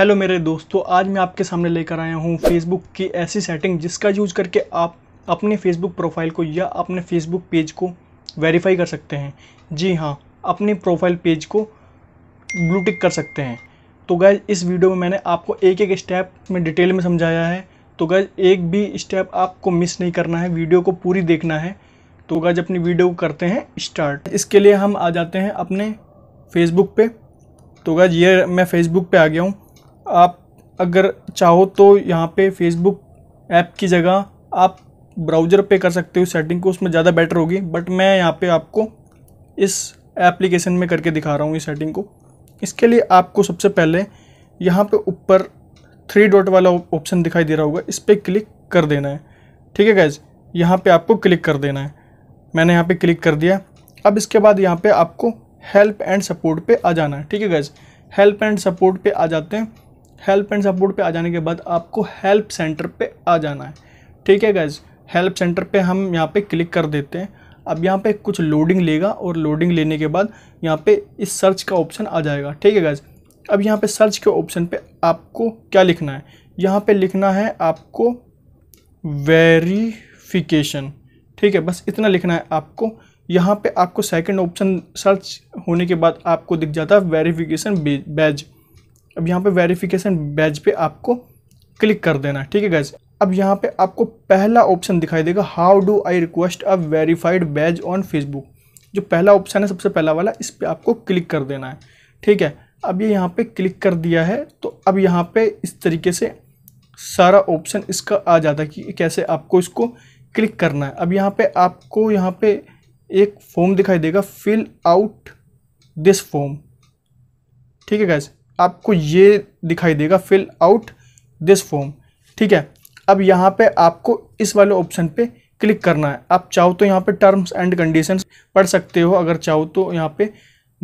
hello मेरे दोस्तों आज मैं आपके सामने लेकर आया हूँ फेसबुक की ऐसी सेटिंग जिसका यूज करके आप अपने फेसबुक प्रोफाइल को या अपने फेसबुक पेज को वेरीफाई कर सकते हैं जी हाँ अपने प्रोफाइल पेज को ब्लू टिक कर सकते हैं तो गैज इस वीडियो में मैंने आपको एक एक स्टेप में डिटेल में समझाया है तो गैज एक भी स्टेप आपको मिस नहीं करना है वीडियो को पूरी देखना है तो गैज अपनी वीडियो को करते हैं स्टार्ट इसके लिए हम आ जाते हैं अपने फेसबुक पे तो गैज ये मैं फेसबुक पे आ गया हूँ आप अगर चाहो तो यहाँ पे फेसबुक ऐप की जगह आप ब्राउज़र पे कर सकते हो सेटिंग को उसमें ज़्यादा बेटर होगी बट मैं यहाँ पे आपको इस एप्लीकेशन में करके दिखा रहा हूँ इस सेटिंग को इसके लिए आपको सबसे पहले यहाँ पे ऊपर थ्री डॉट वाला ऑप्शन दिखाई दे रहा होगा इस पर क्लिक कर देना है ठीक है गैज यहाँ पर आपको क्लिक कर देना है मैंने यहाँ पर क्लिक कर दिया अब इसके बाद यहाँ पर आपको हेल्प एंड सपोर्ट पर आ जाना है ठीक है गैज हेल्प एंड सपोर्ट पर आ जाते हैं हेल्प एंड सपोर्ट पे आ जाने के बाद आपको हेल्प सेंटर पे आ जाना है ठीक है गाइज हेल्प सेंटर पे हम यहाँ पे क्लिक कर देते हैं अब यहाँ पे कुछ लोडिंग लेगा और लोडिंग लेने के बाद यहाँ पे इस सर्च का ऑप्शन आ जाएगा ठीक है गाइज अब यहाँ पे सर्च के ऑप्शन पे आपको क्या लिखना है यहाँ पे लिखना है आपको वेरीफिकेशन ठीक है बस इतना लिखना है आपको यहाँ पे आपको सेकंड ऑप्शन सर्च होने के बाद आपको दिख जाता है वेरीफिकेशन बैज अब यहाँ पे वेरिफिकेशन बैज पे आपको क्लिक कर देना ठीक है गैस अब यहाँ पे आपको पहला ऑप्शन दिखाई देगा how do I request a verified badge on Facebook जो पहला ऑप्शन है सबसे पहला वाला इस पर आपको क्लिक कर देना है ठीक है अब ये यह यहाँ पे क्लिक कर दिया है तो अब यहाँ पे इस तरीके से सारा ऑप्शन इसका आ जाता है कि कैसे आपको इसको क्लिक करना है अब यहाँ पे आपको यहाँ पे एक फॉर्म दिखाई देगा फिल आउट दिस फॉर्म ठीक है गैस आपको ये दिखाई देगा फिल आउट दिस फॉर्म ठीक है अब यहाँ पे आपको इस वाले ऑप्शन पे क्लिक करना है आप चाहो तो यहाँ पे टर्म्स एंड कंडीशंस पढ़ सकते हो अगर चाहो तो यहाँ पे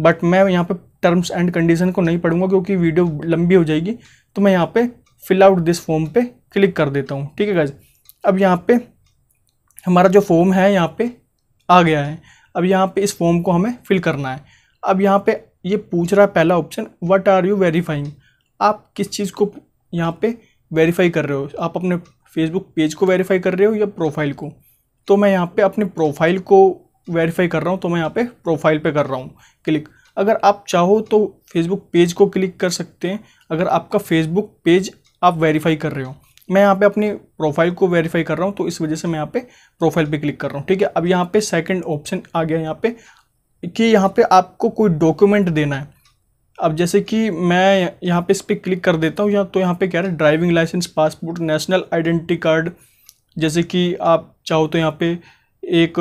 बट मैं यहाँ पे टर्म्स एंड कंडीशन को नहीं पढ़ूंगा क्योंकि वीडियो लंबी हो जाएगी तो मैं यहाँ पे फिल आउट दिस फॉर्म पे क्लिक कर देता हूँ ठीक है गाइज अब यहाँ पे हमारा जो फॉर्म है यहाँ पे आ गया है अब यहाँ पे इस फॉर्म को हमें फिल करना है अब यहाँ पे ये पूछ रहा है पहला option what are you verifying आप किस चीज़ को यहाँ पे वेरीफाई कर रहे हो आप अपने फेसबुक पेज को वेरीफाई कर रहे हो या प्रोफाइल को तो मैं यहाँ पे अपने प्रोफाइल को वेरीफाई कर रहा हूँ तो मैं यहाँ पे प्रोफाइल पे कर रहा हूँ क्लिक अगर आप चाहो तो फेसबुक पेज को क्लिक कर सकते हैं अगर आपका फेसबुक पेज आप वेरीफाई कर रहे हो मैं यहाँ पे अपनी प्रोफाइल को वेरीफाई कर रहा हूँ तो इस वजह से मैं यहाँ पे प्रोफाइल पे क्लिक कर रहा हूँ ठीक है अब यहाँ पे सेकंड ऑप्शन आ गया यहाँ पे कि यहाँ पे आपको कोई डॉक्यूमेंट देना है अब जैसे कि मैं यहाँ पे इस पर क्लिक कर देता हूँ या तो यहाँ पे कह रहा है driving licence passport national identity card जैसे कि आप चाहो तो यहाँ पे एक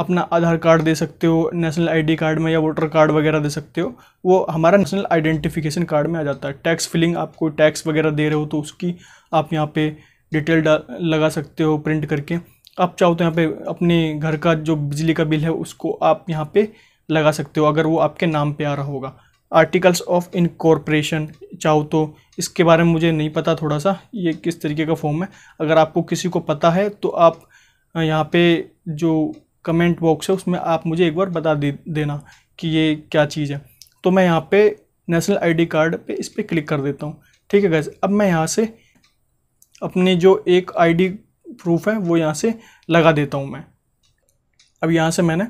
अपना आधार कार्ड दे सकते हो नेशनल आईडी कार्ड में या वोटर कार्ड वगैरह दे सकते हो वो हमारा नेशनल आइडेंटिफिकेशन कार्ड में आ जाता है टैक्स फिलिंग आप कोई टैक्स वगैरह दे रहे हो तो उसकी आप यहाँ पे डिटेल लगा सकते हो प्रिंट करके आप चाहो तो यहाँ पे अपने घर का जो बिजली का बिल है उसको आप यहाँ पे लगा सकते हो अगर वो आपके नाम पे आ रहा होगा आर्टिकल्स ऑफ इनकॉर्पोरेशन चाहो तो इसके बारे में मुझे नहीं पता थोड़ा सा ये किस तरीके का फॉर्म है अगर आपको किसी को पता है तो आप यहाँ पे जो कमेंट बॉक्स है उसमें आप मुझे एक बार बता दे देना कि ये क्या चीज़ है तो मैं यहाँ पे नेशनल आईडी कार्ड पे इस पर क्लिक कर देता हूँ ठीक है गैस अब मैं यहाँ से अपने जो एक आईडी प्रूफ है वो यहाँ से लगा देता हूँ मैं अब यहाँ से मैंने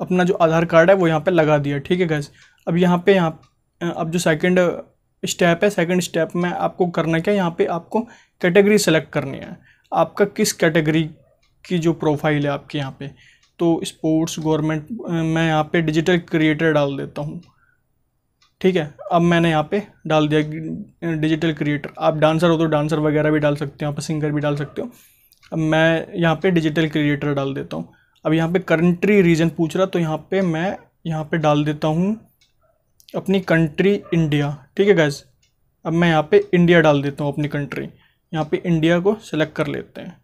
अपना जो आधार कार्ड है वो यहाँ पे लगा दिया ठीक है गैस अब यहाँ पे यहाँ अब जो सेकंड स्टेप है सेकंड स्टेप में आपको करना क्या है यहाँ पे आपको कैटेगरी सेलेक्ट करनी है आपका किस कैटेगरी की जो प्रोफाइल है आपके यहाँ पे तो स्पोर्ट्स गवर्नमेंट मैं यहाँ पे डिजिटल क्रिएटर डाल देता हूँ ठीक है अब मैंने यहाँ पे डाल दिया डिजिटल क्रिएटर आप डांसर हो तो डांसर वगैरह भी डाल सकते हो यहाँ पर सिंगर भी डाल सकते हो अब मैं यहाँ पे डिजिटल क्रिएटर डाल देता हूँ अब यहाँ पे कंट्री रीजन पूछ रहा तो यहाँ पे मैं यहाँ पे डाल देता हूँ अपनी कंट्री इंडिया ठीक है गैस अब मैं यहाँ पे इंडिया डाल देता हूँ अपनी कंट्री यहाँ पे इंडिया को सेलेक्ट कर लेते हैं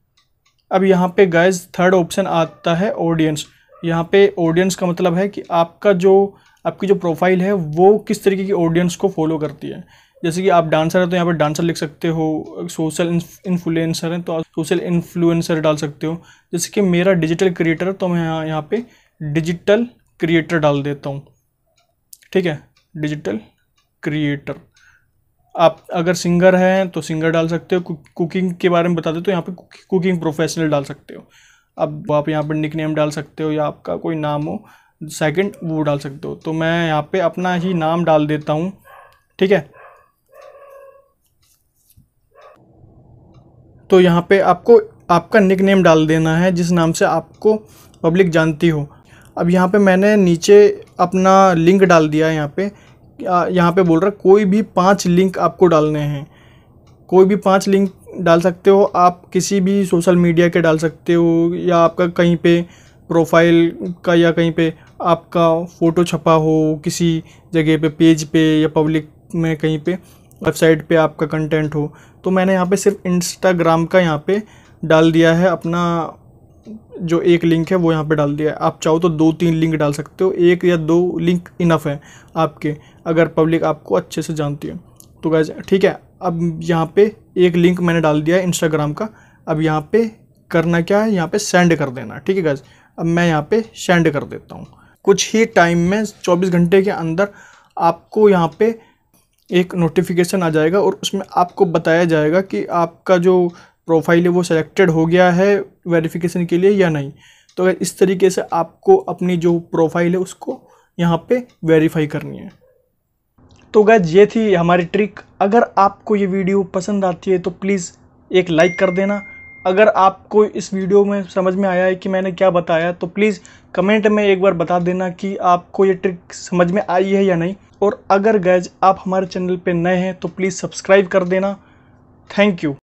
अब यहाँ पे गैस थर्ड ऑप्शन आता है ऑडियंस यहाँ पे ऑडियंस का मतलब है कि आपका जो आपकी जो प्रोफाइल है वो किस तरीके की ऑडियंस को फॉलो करती है जैसे कि आप डांसर हैं तो यहाँ पर डांसर लिख सकते हो सोशल इन्फ्लुएंसर हैं तो आप सोशल इन्फ्लुएंसर डाल सकते हो जैसे कि मेरा डिजिटल क्रिएटर तो मैं यहाँ यहाँ पर डिजिटल क्रिएटर डाल देता हूँ ठीक है डिजिटल क्रिएटर आप अगर सिंगर हैं तो सिंगर डाल सकते हो कुकिंग के बारे में बता दे तो यहाँ पे कुकिंग प्रोफेशनल डाल सकते हो अब आप यहाँ पर निक नेम डाल सकते हो या आपका कोई नाम हो सेकंड वो डाल सकते हो तो मैं यहाँ पे अपना ही नाम डाल देता हूँ ठीक है तो यहाँ पे आपको आपका निक नेम डाल देना है जिस नाम से आपको पब्लिक जानती हो अब यहाँ पे मैंने नीचे अपना लिंक डाल दिया है यहाँ पे यहाँ पे बोल रहा कोई भी पांच लिंक आपको डालने हैं कोई भी पांच लिंक डाल सकते हो आप किसी भी सोशल मीडिया के डाल सकते हो या आपका कहीं पे प्रोफाइल का या कहीं पे आपका फ़ोटो छपा हो किसी जगह पे पेज पे या पब्लिक में कहीं पे वेबसाइट पे आपका कंटेंट हो तो मैंने यहाँ पे सिर्फ इंस्टाग्राम का यहाँ पे डाल दिया है अपना जो एक लिंक है वो यहाँ पे डाल दिया है आप चाहो तो दो तीन लिंक डाल सकते हो एक या दो लिंक इनफ है आपके अगर पब्लिक आपको अच्छे से जानती है तो गैज ठीक है अब यहाँ पे एक लिंक मैंने डाल दिया है इंस्टाग्राम का अब यहाँ पे करना क्या है यहाँ पे सेंड कर देना ठीक है गैज अब मैं यहाँ पे सेंड कर देता हूँ कुछ ही टाइम में 24 घंटे के अंदर आपको यहाँ पे एक नोटिफिकेशन आ जाएगा और उसमें आपको बताया जाएगा कि आपका जो प्रोफाइल है वो सिलेक्टेड हो गया है वेरिफिकेशन के लिए या नहीं तो अगर इस तरीके से आपको अपनी जो प्रोफाइल है उसको यहाँ पे वेरीफाई करनी है तो गैज ये थी हमारी ट्रिक अगर आपको ये वीडियो पसंद आती है तो प्लीज़ एक लाइक कर देना अगर आपको इस वीडियो में समझ में आया है कि मैंने क्या बताया तो प्लीज़ कमेंट में एक बार बता देना कि आपको ये ट्रिक समझ में आई है या नहीं और अगर गैज आप हमारे चैनल पे नए हैं तो प्लीज़ सब्सक्राइब कर देना थैंक यू